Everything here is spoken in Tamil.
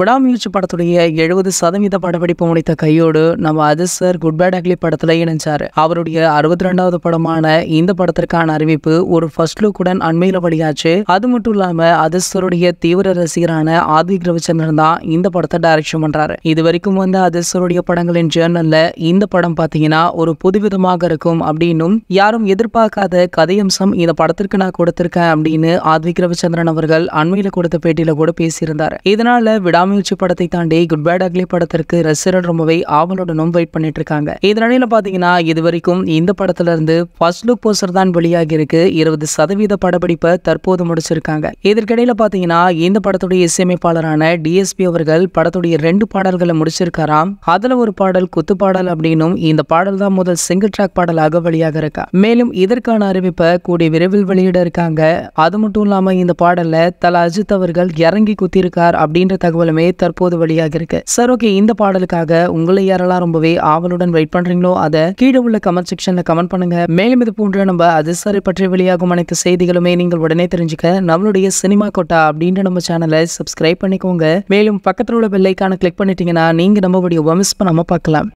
விடாமுயற்சி படத்துடைய எழுபது சதவீத படப்பிடிப்பு முடித்த கையோடு நம்ம Ajith sir good bad ugly படத்தில் இணைஞ்சார் அவருடைய அறுபத்தி ரெண்டாவது படமான இந்த படத்திற்கான அறிவிப்பு ஒரு ஃபர்ஸ்ட் லுக்குடன் அண்மையில் வழியாச்சு அது மட்டும் இல்லாம அஜித் தீவிர ரசிகரான ஆதி ரவிச்சந்திரன் தான் இந்த படத்தை டைரக்ஷன் பண்றாரு இது வரைக்கும் வந்த அஜித் படங்களின் ஜேர்னல்ல இந்த படம் பாத்தீங்கன்னா ஒரு புதுவிதமாக இருக்கும் அப்படின்னும் யாரும் எதிர்பார்க்காத கதையம்சம் இந்த படத்திற்கு நான் கொடுத்திருக்கேன் அப்படின்னு ஆதி ரவிச்சந்திரன் அவர்கள் அண்மையில கொடுத்த பேட்டியில கூட பேசியிருந்தார் இதனால விடாம தமிழ்ச்சி படத்தை தாண்டி குட் பேட் அக்லி படத்திற்கு ரசிகர்கள் ரொம்பவே ஆவலுடனும் வெயிட் பண்ணிட்டு இருக்காங்க இதனிடையில பாத்தீங்கன்னா இது வரைக்கும் இந்த படத்துல இருந்து ஃபர்ஸ்ட் லுக் போஸ்டர் தான் வெளியாகி இருக்கு இருபது சதவீத படப்பிடிப்பை தற்போது முடிச்சிருக்காங்க இதற்கிடையில பாத்தீங்கன்னா இந்த படத்துடைய இசையமைப்பாளரான டிஎஸ்பி அவர்கள் படத்துடைய ரெண்டு பாடல்களை முடிச்சிருக்காராம் அதுல ஒரு பாடல் குத்து பாடல் அப்படின்னும் இந்த பாடல் தான் முதல் சிங்கிள் ட்ராக் பாடலாக வெளியாக இருக்கா மேலும் இதற்கான அறிவிப்பை கூடிய விரைவில் வெளியிட இருக்காங்க அது மட்டும் இல்லாம இந்த பாடல்ல தல அஜித் அவர்கள் இறங்கி இருக்கார் அப்படின்ற தகவலும் ஆல்பமே தற்போது வழியாக இருக்கு சார் ஓகே இந்த பாடலுக்காக உங்களை யாரெல்லாம் ரொம்பவே ஆவலுடன் வெயிட் பண்றீங்களோ அதை கீழே உள்ள கமெண்ட் செக்ஷன்ல கமெண்ட் பண்ணுங்க மேலும் இது போன்ற நம்ம அதிசாரி பற்றி வெளியாகும் அனைத்து செய்திகளுமே நீங்கள் உடனே தெரிஞ்சுக்க நம்மளுடைய சினிமா கோட்டா அப்படின்ற நம்ம சேனலை சப்ஸ்கிரைப் பண்ணிக்கோங்க மேலும் பக்கத்தில் உள்ள பெல்லைக்கான கிளிக் பண்ணிட்டீங்கன்னா நீங்க நம்மளுடைய மிஸ் பண்ணாம பார்க்கலாம்